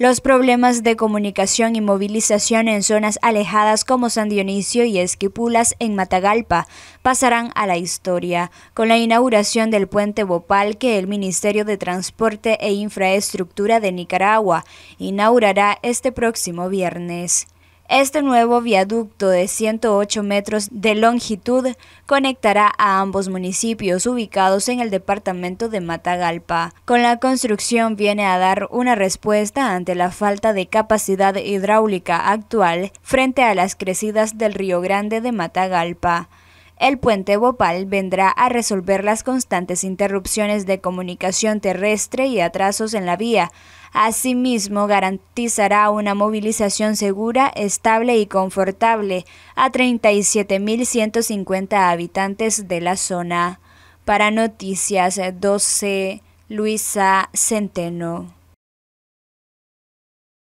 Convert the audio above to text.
Los problemas de comunicación y movilización en zonas alejadas como San Dionisio y Esquipulas en Matagalpa pasarán a la historia, con la inauguración del puente Bopal que el Ministerio de Transporte e Infraestructura de Nicaragua inaugurará este próximo viernes. Este nuevo viaducto de 108 metros de longitud conectará a ambos municipios ubicados en el departamento de Matagalpa. Con la construcción viene a dar una respuesta ante la falta de capacidad hidráulica actual frente a las crecidas del Río Grande de Matagalpa. El puente Bopal vendrá a resolver las constantes interrupciones de comunicación terrestre y atrasos en la vía, Asimismo, garantizará una movilización segura, estable y confortable a 37.150 habitantes de la zona. Para Noticias 12, Luisa Centeno.